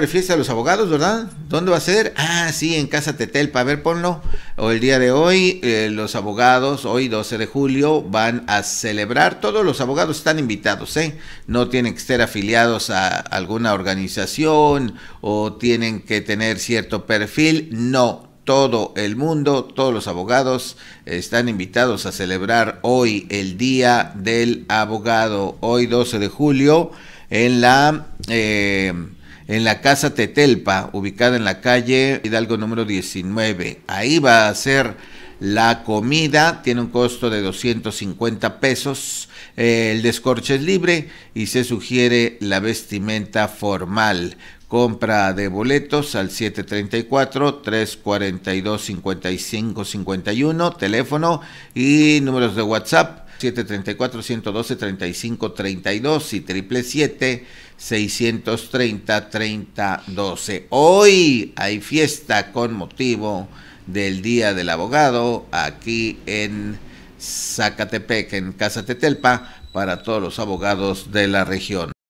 a fiesta de los abogados, ¿verdad? ¿Dónde va a ser? Ah, sí, en Casa Tetelpa. A ver, ponlo. O el día de hoy, eh, los abogados, hoy 12 de julio, van a celebrar. Todos los abogados están invitados, ¿eh? No tienen que ser afiliados a alguna organización o tienen que tener cierto perfil. No, todo el mundo, todos los abogados están invitados a celebrar hoy el Día del Abogado, hoy 12 de julio en la, eh, en la Casa Tetelpa, ubicada en la calle Hidalgo número 19. Ahí va a ser la comida, tiene un costo de 250 pesos, eh, el descorche es libre y se sugiere la vestimenta formal. Compra de boletos al 734-342-5551, teléfono y números de WhatsApp 734-112-3532 y 777-630-3012. Hoy hay fiesta con motivo del Día del Abogado aquí en Zacatepec, en Casa Tetelpa, para todos los abogados de la región.